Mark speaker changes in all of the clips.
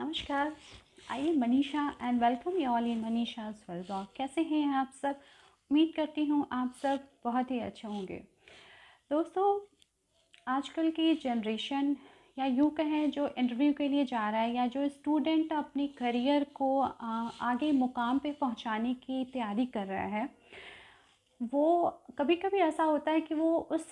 Speaker 1: नमस्कार I am Manisha and welcome you all in Manisha world कैसे हैं आप सब उम्मीद करती हूँ आप सब बहुत ही अच्छे होंगे दोस्तों आजकल की जनरेशन या यूँ कहें जो इंटरव्यू के लिए जा रहा है या जो स्टूडेंट अपने करियर को आगे मुकाम पे पहुँचाने की तैयारी कर रहा है वो कभी कभी ऐसा होता है कि वो उस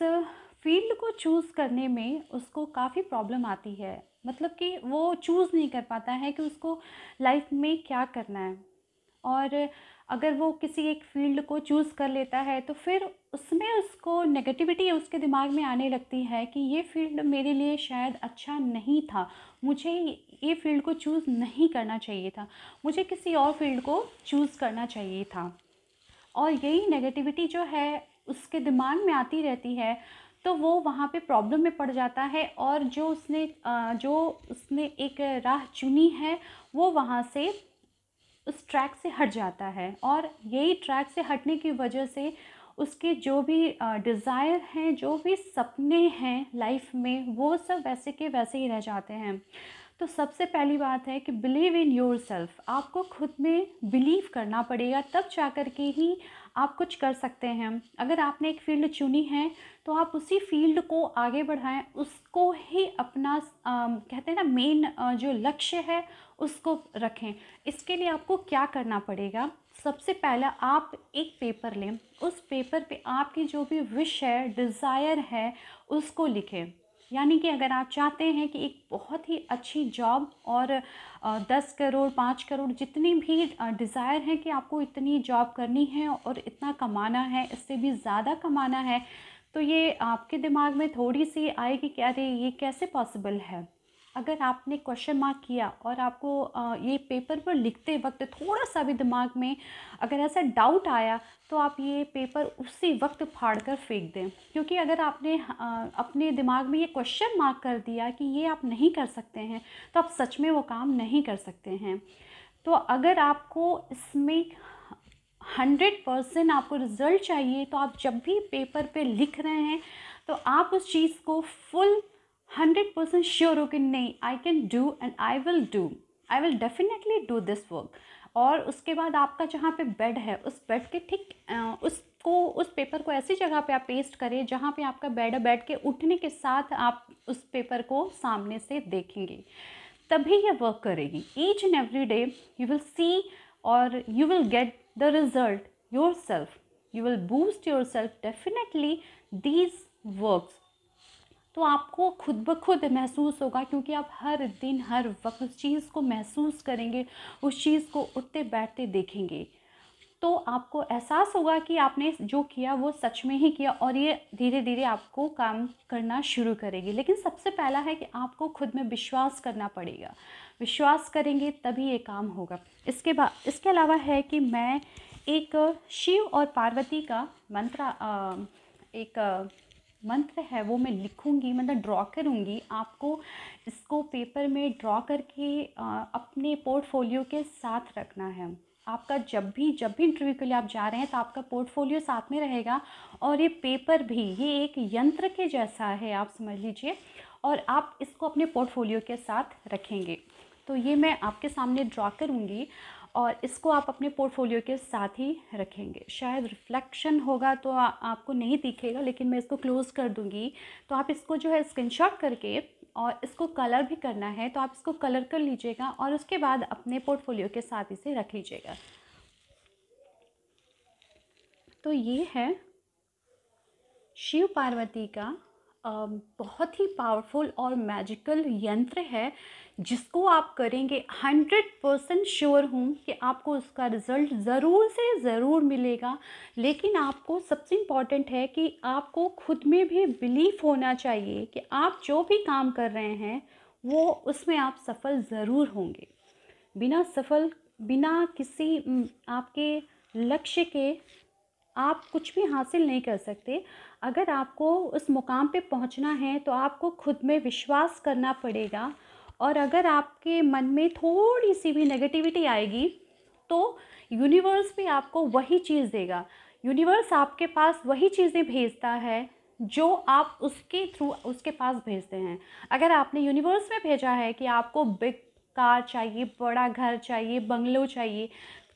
Speaker 1: फील्ड को चूज़ करने में उसको काफ़ी प्रॉब्लम आती है मतलब कि वो चूज़ नहीं कर पाता है कि उसको लाइफ में क्या करना है और अगर वो किसी एक फील्ड को चूज़ कर लेता है तो फिर उसमें उसको नेगेटिविटी उसके दिमाग में आने लगती है कि ये फील्ड मेरे लिए शायद अच्छा नहीं था मुझे ये फील्ड को चूज़ नहीं करना चाहिए था मुझे किसी और फील्ड को चूज़ करना चाहिए था और यही नेगेटिविटी जो है उसके दिमाग में आती रहती है तो वो वहाँ पे प्रॉब्लम में पड़ जाता है और जो उसने जो उसने एक राह चुनी है वो वहाँ से उस ट्रैक से हट जाता है और यही ट्रैक से हटने की वजह से उसके जो भी डिज़ायर हैं जो भी सपने हैं लाइफ में वो सब वैसे के वैसे ही रह जाते हैं तो सबसे पहली बात है कि बिलीव इन योर सेल्फ़ आपको खुद में बिलीव करना पड़ेगा तब कर के ही आप कुछ कर सकते हैं अगर आपने एक फील्ड चुनी है तो आप उसी फील्ड को आगे बढ़ाएं उसको ही अपना आ, कहते हैं ना मेन जो लक्ष्य है उसको रखें इसके लिए आपको क्या करना पड़ेगा सबसे पहला आप एक पेपर लें उस पेपर पे आपकी जो भी विश है डिज़ायर है उसको लिखें यानी कि अगर आप चाहते हैं कि एक बहुत ही अच्छी जॉब और दस करोड़ पाँच करोड़ जितनी भी डिज़ायर है कि आपको इतनी जॉब करनी है और इतना कमाना है इससे भी ज़्यादा कमाना है तो ये आपके दिमाग में थोड़ी सी आएगी कि अरे ये कैसे पॉसिबल है अगर आपने क्वेश्चन मार्क किया और आपको ये पेपर पर लिखते वक्त थोड़ा सा भी दिमाग में अगर ऐसा डाउट आया तो आप ये पेपर उसी वक्त फाड़ कर फेंक दें क्योंकि अगर आपने अपने दिमाग में ये क्वेश्चन मार्क कर दिया कि ये आप नहीं कर सकते हैं तो आप सच में वो काम नहीं कर सकते हैं तो अगर आपको इसमें हंड्रेड परसेंट आपको रिज़ल्ट चाहिए तो आप जब भी पेपर पे लिख रहे हैं तो आप उस चीज़ को फुल हंड्रेड परसेंट श्योर हो कि नहीं I can do and I will do I will definitely do this work और उसके बाद आपका जहाँ पे बेड है उस बेड के ठीक उसको उस पेपर को ऐसी जगह पे आप पेस्ट करें जहाँ पे आपका बेड है बेड के उठने के साथ आप उस पेपर को सामने से देखेंगे तभी ये वर्क करेगी each and every day you will see और you will get the result yourself you will boost yourself definitely these works तो आपको खुद ब खुद महसूस होगा क्योंकि आप हर दिन हर वक्त उस चीज़ को महसूस करेंगे उस चीज़ को उठते बैठते देखेंगे तो आपको एहसास होगा कि आपने जो किया वो सच में ही किया और ये धीरे धीरे आपको काम करना शुरू करेगी लेकिन सबसे पहला है कि आपको खुद में विश्वास करना पड़ेगा विश्वास करेंगे तभी ये काम होगा इसके बाद इसके अलावा है कि मैं एक शिव और पार्वती का मंत्र एक मंत्र है वो मैं लिखूँगी मतलब ड्रॉ करूँगी आपको इसको पेपर में ड्रॉ करके अपने पोर्टफोलियो के साथ रखना है आपका जब भी जब भी इंटरव्यू के लिए आप जा रहे हैं तो आपका पोर्टफोलियो साथ में रहेगा और ये पेपर भी ये एक यंत्र के जैसा है आप समझ लीजिए और आप इसको अपने पोर्टफोलियो के साथ रखेंगे तो ये मैं आपके सामने ड्रॉ करूँगी और इसको आप अपने पोर्टफोलियो के साथ ही रखेंगे शायद रिफ्लेक्शन होगा तो आ, आपको नहीं दिखेगा लेकिन मैं इसको क्लोज़ कर दूँगी तो आप इसको जो है स्क्रीनशॉट करके और इसको कलर भी करना है तो आप इसको कलर कर लीजिएगा और उसके बाद अपने पोर्टफोलियो के साथ इसे रख लीजिएगा तो ये है शिव पार्वती का बहुत ही पावरफुल और मैजिकल यंत्र है जिसको आप करेंगे हंड्रेड परसेंट श्योर हूँ कि आपको उसका रिज़ल्ट ज़रूर से ज़रूर मिलेगा लेकिन आपको सबसे इम्पॉर्टेंट है कि आपको खुद में भी बिलीफ होना चाहिए कि आप जो भी काम कर रहे हैं वो उसमें आप सफल ज़रूर होंगे बिना सफल बिना किसी आपके लक्ष्य के आप कुछ भी हासिल नहीं कर सकते अगर आपको उस मुकाम पे पहुंचना है तो आपको खुद में विश्वास करना पड़ेगा और अगर आपके मन में थोड़ी सी भी नेगेटिविटी आएगी तो यूनिवर्स भी आपको वही चीज़ देगा यूनिवर्स आपके पास वही चीज़ें भेजता है जो आप उसके थ्रू उसके पास भेजते हैं अगर आपने यूनिवर्स में भेजा है कि आपको बिग कार चाहिए बड़ा घर चाहिए बंगलो चाहिए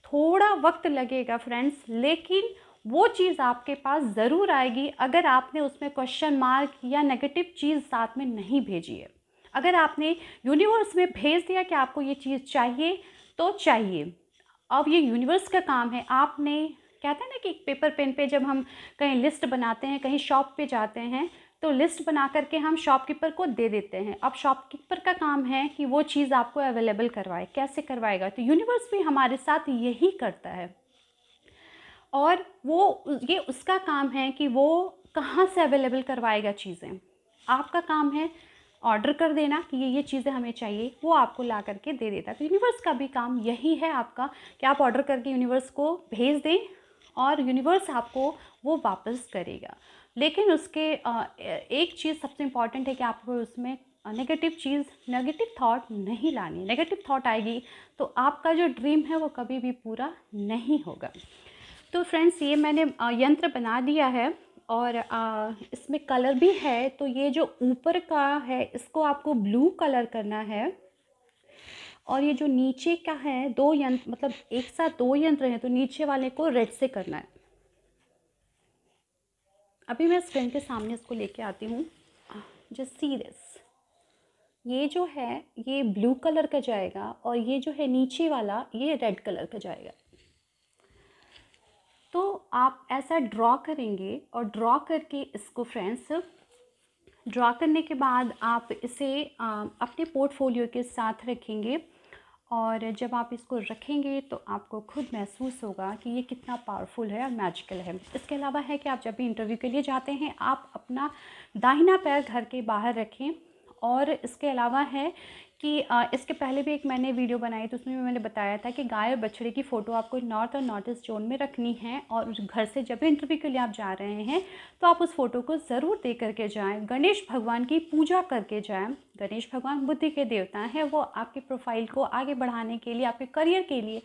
Speaker 1: थोड़ा वक्त लगेगा फ्रेंड्स लेकिन वो चीज़ आपके पास ज़रूर आएगी अगर आपने उसमें क्वेश्चन मार्क या नेगेटिव चीज़ साथ में नहीं भेजी है अगर आपने यूनिवर्स में भेज दिया कि आपको ये चीज़ चाहिए तो चाहिए अब ये यूनिवर्स का काम है आपने कहते हैं ना कि पेपर पेन पे जब हम कहीं लिस्ट बनाते हैं कहीं शॉप पे जाते हैं तो लिस्ट बना करके हम शॉपकीपर को दे देते हैं अब शॉपकीपर का काम है कि वो चीज़ आपको अवेलेबल करवाए कैसे करवाएगा तो यूनिवर्स भी हमारे साथ यही करता है और वो ये उसका काम है कि वो कहाँ से अवेलेबल करवाएगा चीज़ें आपका काम है ऑर्डर कर देना कि ये ये चीज़ें हमें चाहिए वो आपको ला करके दे देता तो यूनिवर्स का भी काम यही है आपका कि आप ऑर्डर करके यूनिवर्स को भेज दें और यूनिवर्स आपको वो वापस करेगा लेकिन उसके एक चीज़ सबसे इम्पॉर्टेंट है कि आपको उसमें नेगेटिव चीज़ नेगेटिव थॉट नहीं लानी नेगेटिव थॉट आएगी तो आपका जो ड्रीम है वो कभी भी पूरा नहीं होगा तो फ्रेंड्स ये मैंने यंत्र बना दिया है और इसमें कलर भी है तो ये जो ऊपर का है इसको आपको ब्लू कलर करना है और ये जो नीचे का है दो यंत्र मतलब एक साथ दो यंत्र हैं तो नीचे वाले को रेड से करना है अभी मैं स्क्रीन के सामने इसको लेके आती हूँ जस्ट सी दिस ये जो है ये ब्लू कलर का जाएगा और ये जो है नीचे वाला ये रेड कलर का जाएगा आप ऐसा ड्रॉ करेंगे और ड्रॉ करके इसको फ्रेंड्स ड्रॉ करने के बाद आप इसे अपने पोर्टफोलियो के साथ रखेंगे और जब आप इसको रखेंगे तो आपको खुद महसूस होगा कि ये कितना पावरफुल है और मैजिकल है इसके अलावा है कि आप जब भी इंटरव्यू के लिए जाते हैं आप अपना दाहिना पैर घर के बाहर रखें और इसके अलावा है कि इसके पहले भी एक मैंने वीडियो बनाई तो उसमें भी मैंने बताया था कि गाय और बछड़े की फ़ोटो आपको नॉर्थ और नॉर्थ ईस्ट जोन में रखनी है और घर से जब भी इंटरव्यू के लिए आप जा रहे हैं तो आप उस फ़ोटो को ज़रूर दे करके जाएँ गणेश भगवान की पूजा करके जाएँ गणेश भगवान बुद्धि के देवता हैं वो आपके प्रोफाइल को आगे बढ़ाने के लिए आपके करियर के लिए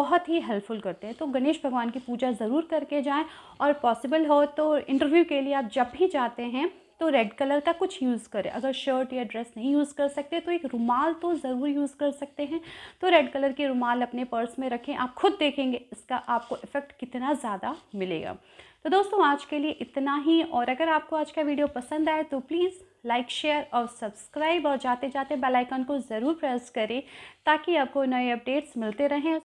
Speaker 1: बहुत ही हेल्पफुल करते हैं तो गणेश भगवान की पूजा ज़रूर करके जाएं और पॉसिबल हो तो इंटरव्यू के लिए आप जब भी जाते हैं तो रेड कलर का कुछ यूज़ करें अगर शर्ट या ड्रेस नहीं यूज़ कर सकते तो एक रुमाल तो ज़रूर यूज़ कर सकते हैं तो रेड कलर के रुमाल अपने पर्स में रखें आप खुद देखेंगे इसका आपको इफ़ेक्ट कितना ज़्यादा मिलेगा तो दोस्तों आज के लिए इतना ही और अगर आपको आज का वीडियो पसंद आए तो प्लीज़ लाइक शेयर और सब्सक्राइब और जाते जाते बेल आइकन को ज़रूर प्रेस करें ताकि आपको नए अपडेट्स मिलते रहें